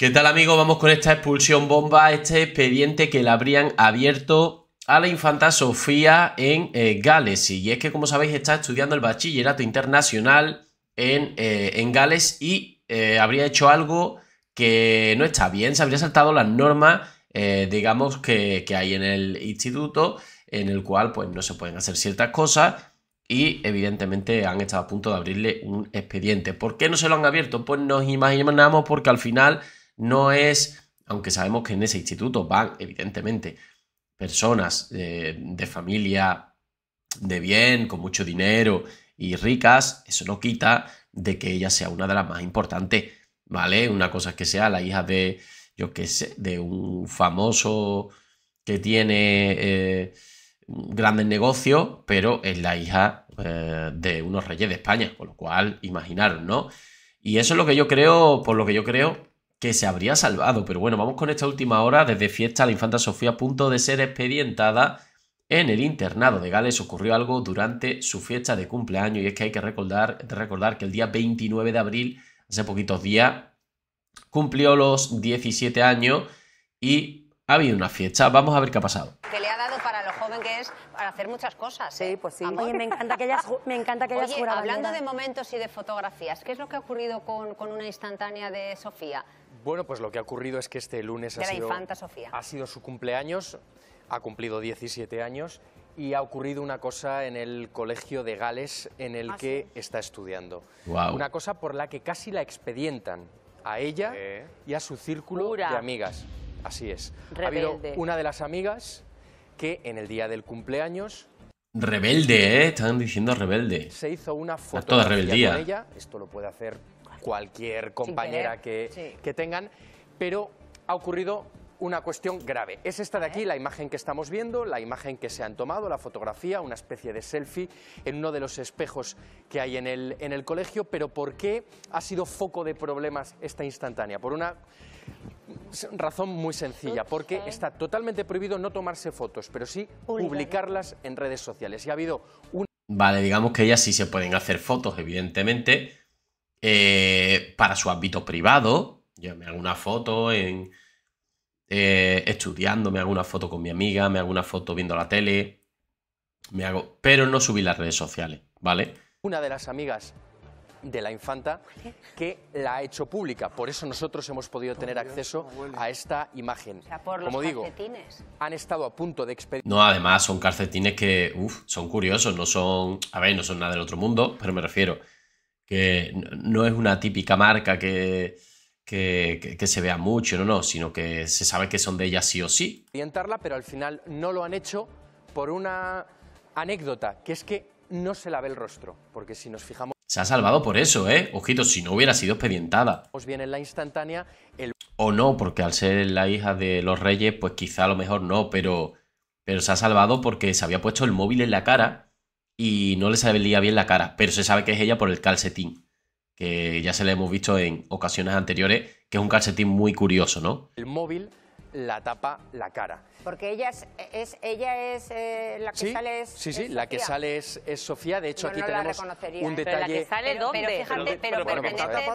¿Qué tal amigos? Vamos con esta expulsión bomba, este expediente que le habrían abierto a la infanta Sofía en eh, Gales. Y es que, como sabéis, está estudiando el bachillerato internacional en, eh, Gales y eh, habría hecho algo que no está bien, se habría saltado las normas, digamos, que, que, hay en el instituto, en el cual pues no se pueden hacer ciertas cosas. Y evidentemente han estado a punto de abrirle un expediente. ¿Por qué no se lo han abierto? Pues nos imaginamos porque al final no es, aunque sabemos que en ese instituto van, evidentemente, personas eh, de familia de bien, con mucho dinero y ricas, eso no quita de que ella sea una de las más importantes, ¿vale? Una cosa es que sea la hija de, yo qué sé, de un famoso que tiene eh, grandes negocios, pero es la hija eh, de unos reyes de España, con lo cual, imaginaros, ¿no? Y eso es lo que yo creo, por lo que yo creo, que se habría salvado. Pero bueno, vamos con esta última hora. Desde fiesta, la infanta Sofía a punto de ser expedientada en el internado de Gales ocurrió algo durante su fiesta de cumpleaños y es que hay que recordar, recordar que el día 29 de abril, hace poquitos días, cumplió los 17 años y ha habido una fiesta. Vamos a ver qué ha pasado hacer muchas cosas. Sí, ¿eh? pues sí. Oye, me encanta que ellas me Hablando de momentos y de fotografías, ¿qué es lo que ha ocurrido con, una instantánea de Sofía? Bueno, pues lo que ha ocurrido es que este lunes ha, sido, infanta Sofía. ha sido su cumpleaños, ha cumplido 17 años y ha ocurrido una cosa en el colegio de Gales en el ah, que está estudiando. Una cosa por la que casi la expedientan a ella y a su círculo de amigas. Así es. una de las amigas que en el día del cumpleaños Rebelde, ¿eh? Están diciendo rebelde. Se hizo una foto de rebeldía. con ella. Esto lo puede hacer cualquier compañera que, que tengan. Pero ha ocurrido una cuestión grave. Es esta de aquí la imagen que estamos viendo, la imagen que se han tomado, la fotografía, una especie de selfie en uno de los espejos que hay en el, en el colegio, pero ¿por qué ha sido foco de problemas esta instantánea? Por una razón muy sencilla, porque está totalmente prohibido no tomarse fotos, pero sí publicarlas en redes sociales. Y ha habido un... Vale, digamos que ellas sí se pueden hacer fotos, evidentemente, eh, para su ámbito privado. Yo me una foto en eh, estudiando, me hago una foto con mi amiga, me hago una foto viendo la tele, me hago... Pero no subí las redes sociales, ¿vale? Una de las amigas de la infanta que la ha hecho pública. Por eso nosotros hemos podido tener acceso a esta imagen. Como digo, han estado a punto de No, además son calcetines que, uff, son curiosos, no son, a ver, no son nada del otro mundo, pero me refiero que no es una típica marca que que, se vea mucho, no, no, sino que se sabe que son de ella sí o sí. pero al final no lo han hecho por una anécdota, que es que no se la ve el rostro, porque si nos fijamos... Se ha salvado por eso, ¿eh? Ojito, si no hubiera sido expedientada. Os la instantánea... O no, porque al ser la hija de los reyes, pues quizá a lo mejor no, pero, pero se ha salvado porque se había puesto el móvil en la cara y no le salía bien la cara, pero se sabe que es ella por el calcetín que ya se le hemos visto en ocasiones anteriores, que es un calcetín muy curioso, ¿no? El móvil la tapa la cara. Porque ella es, ella es eh, la que sale es, Sí, sí, la que sale es, Sofía. De hecho, aquí tenemos un detalle. ¿eh? la que sale, ¿dónde? Pero,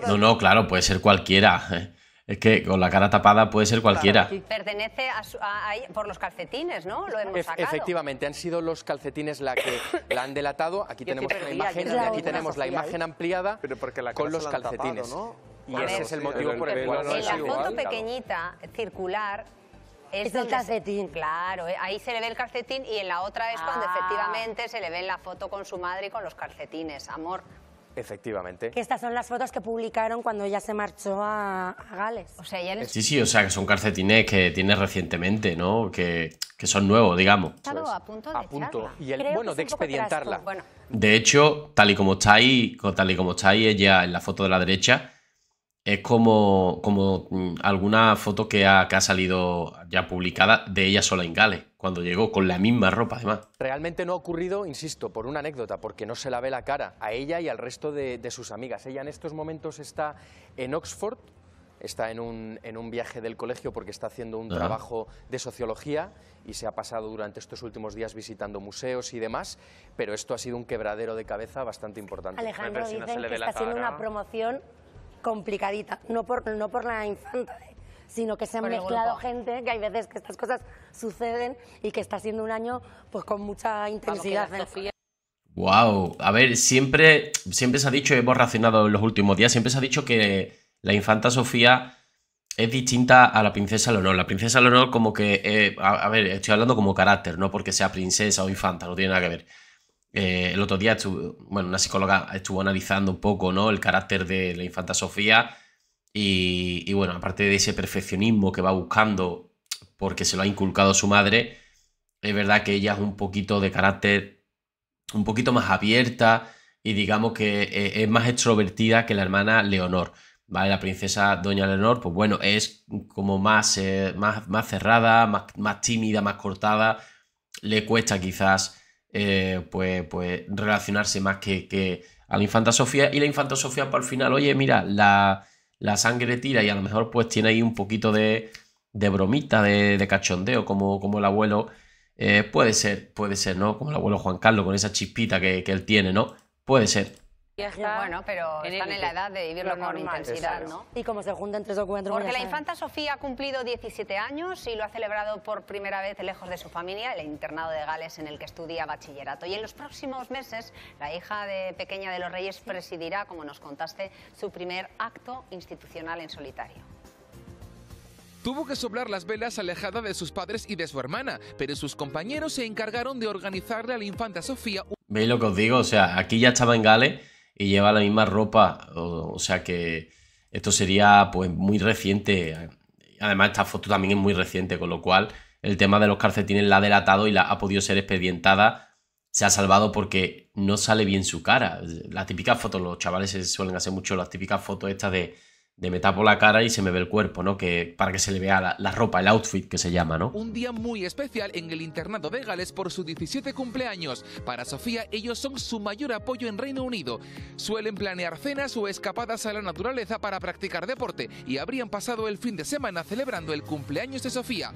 No, no, claro, puede ser cualquiera. ¿eh? Es que con la cara tapada puede ser cualquiera. Pertenece a, por los calcetines, ¿no? Lo hemos sacado. Efectivamente, han sido los calcetines la que la han delatado. Aquí tenemos la imagen, aquí tenemos la imagen ampliada con los calcetines. ¿no? Y ese es el motivo por el cual. En la foto pequeñita, circular, es, el calcetín. claro, eh, ahí se le ve el calcetín y en la otra es cuando ah. efectivamente se le ve en la foto con su madre y con los calcetines, amor. Efectivamente. Que estas son las fotos que publicaron cuando ya se marchó a, Gales. O sea, Sí, sí, o sea, que son calcetines que tiene recientemente, ¿no? Que, que son nuevos, digamos. a punto de a punto. Y el, bueno, de expedientarla. De hecho, tal y como está ahí, tal y como está ahí ella en la foto de la derecha, es como, como mm, alguna foto que ha, salido ya publicada de ella sola en Gales, cuando llegó, con la misma ropa además. Realmente no ha ocurrido, insisto, por una anécdota, porque no se la ve la cara a ella y al resto de, sus amigas. Ella en estos momentos está en Oxford, está en un, en un viaje del colegio porque está haciendo un trabajo de sociología y se ha pasado durante estos últimos días visitando museos y demás, pero esto ha sido un quebradero de cabeza bastante importante. Alejandro, dicen que está haciendo una promoción complicadita, no por, no por la infanta, eh, sino que se ha mezclado gente, que hay veces que estas cosas suceden y que está siendo un año pues con mucha intensidad. Wow, a ver, siempre, siempre se ha dicho, hemos racionado en los últimos días, siempre se ha dicho que la infanta Sofía es distinta a la princesa Leonor. La princesa Leonor como que, eh, a, ver, estoy hablando como carácter, no porque sea princesa o infanta, no tiene nada que ver. Eh, el otro día, bueno, una psicóloga estuvo analizando un poco, ¿no? El carácter de la infanta Sofía y, bueno, aparte de ese perfeccionismo que va buscando porque se lo ha inculcado su madre, es verdad que ella es un poquito de carácter un poquito más abierta y digamos que eh, es más extrovertida que la hermana Leonor. ¿Vale? La princesa Doña Leonor, pues bueno, es como más, eh, más, más cerrada, más, más tímida, más cortada. Le cuesta quizás eh, pues, pues relacionarse más que, a la infanta Sofía. Y la infanta Sofía, para el final, oye, mira, la, sangre tira y a lo mejor pues tiene ahí un poquito de, bromita, de, cachondeo, como, como el abuelo. Eh, puede ser, puede ser, ¿no? Como el abuelo Juan Carlos, con esa chispita que, que él tiene, ¿no? Puede ser bueno, pero están en la edad de vivirlo con intensidad, ¿no? Y como se juntan tres o cuatro Porque la infanta Sofía ha cumplido 17 años y lo ha celebrado por primera vez lejos de su familia, el internado de Gales en el que estudia bachillerato. Y en los próximos meses, la hija de pequeña de los Reyes presidirá, como nos contaste, su primer acto institucional en solitario. Tuvo que soplar las velas alejada de sus padres y de su hermana, pero sus compañeros se encargaron de organizarle a la infanta Sofía. ¿Veis lo que os digo? O sea, aquí ya estaba en Gales y lleva la misma ropa. O, sea que esto sería pues muy reciente. Además, esta foto también es muy reciente, con lo cual el tema de los calcetines la ha delatado y la ha podido ser expedientada. Se ha salvado porque no sale bien su cara. Las típica foto, los chavales se suelen hacer mucho las típicas fotos estas de de me tapo la cara y se me ve el cuerpo, ¿no? Que para que se le vea la, ropa, el outfit que se llama, ¿no? Un día muy especial en el internado de Gales por su 17 cumpleaños. Para Sofía, ellos son su mayor apoyo en Reino Unido. Suelen planear cenas o escapadas a la naturaleza para practicar deporte y habrían pasado el fin de semana celebrando el cumpleaños de Sofía.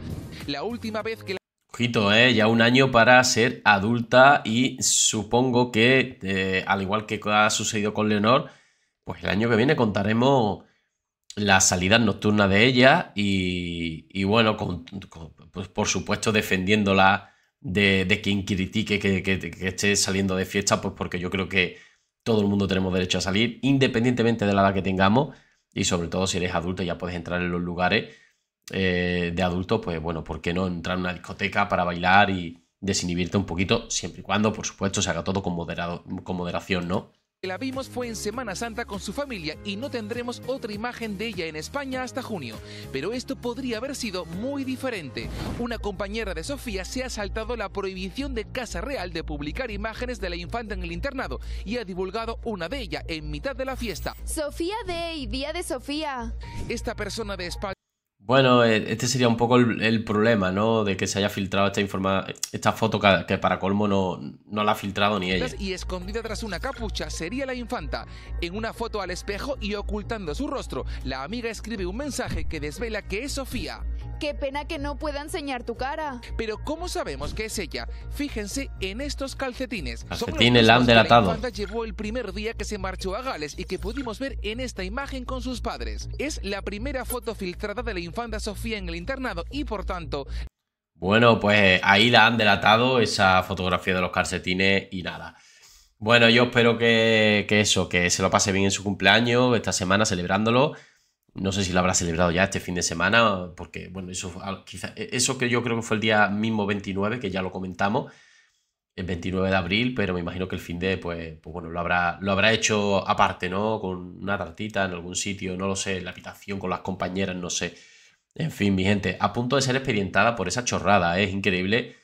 La última vez que la Ojito, eh, ya un año para ser adulta y supongo que, eh, al igual que ha sucedido con Leonor, pues el año que viene contaremos la salida nocturna de ella y, bueno, pues por supuesto defendiéndola de, quien critique que, esté saliendo de fiesta, pues porque yo creo que todo el mundo tenemos derecho a salir, independientemente de la edad que tengamos y sobre todo si eres adulto ya puedes entrar en los lugares eh, de adultos, pues bueno, ¿por qué no entrar en una discoteca para bailar y desinhibirte un poquito, siempre y cuando, por supuesto, se haga todo con, moderado, con moderación, ¿no? La vimos fue en Semana Santa con su familia y no tendremos otra imagen de ella en España hasta junio. Pero esto podría haber sido muy diferente. Una compañera de Sofía se ha saltado la prohibición de Casa Real de publicar imágenes de la infanta en el internado y ha divulgado una de ella en mitad de la fiesta. Sofía Day, Día de Sofía. Esta persona de España bueno, eh, este sería un poco el, problema, ¿no? De que se haya filtrado esta informa esta foto que, para colmo no, no la ha filtrado ni ella. Y escondida tras una capucha sería la infanta. En una foto al espejo y ocultando su rostro, la amiga escribe un mensaje que desvela que es Sofía. Qué pena que no pueda enseñar tu cara. Pero ¿cómo sabemos que es ella? Fíjense en estos calcetines. Calcetines la han delatado. La llevó el primer día que se marchó a Gales y que pudimos ver en esta imagen con sus padres. Es la primera foto filtrada de la infanta Sofía en el internado y por tanto... Bueno, pues ahí la han delatado esa fotografía de los calcetines y nada. Bueno, yo espero que, que eso, que se lo pase bien en su cumpleaños, esta semana celebrándolo no sé si lo habrá celebrado ya este fin de semana, porque, bueno, eso, quizá, e, eso que yo creo que fue el día mismo 29, que ya lo comentamos, el 29 de abril, pero me imagino que el fin de, pues, pues, bueno, lo habrá, lo habrá hecho aparte, ¿no? Con una tartita en algún sitio, no lo sé, la habitación con las compañeras, no sé. En fin, mi gente, a punto de ser expedientada por esa chorrada, ¿eh? es increíble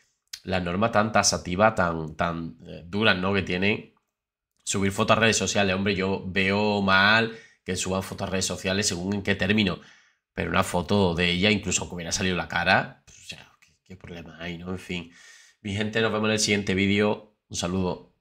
la norma tan tasativa, tan, tan eh, dura, ¿no? Que tienen subir fotos a redes sociales. Hombre, yo veo mal que suban fotos a redes sociales según en qué término. Pero una foto de ella, incluso aunque hubiera salido la cara, pues, qué problema hay, ¿no? En fin. Mi gente, nos vemos en el siguiente vídeo. Un saludo.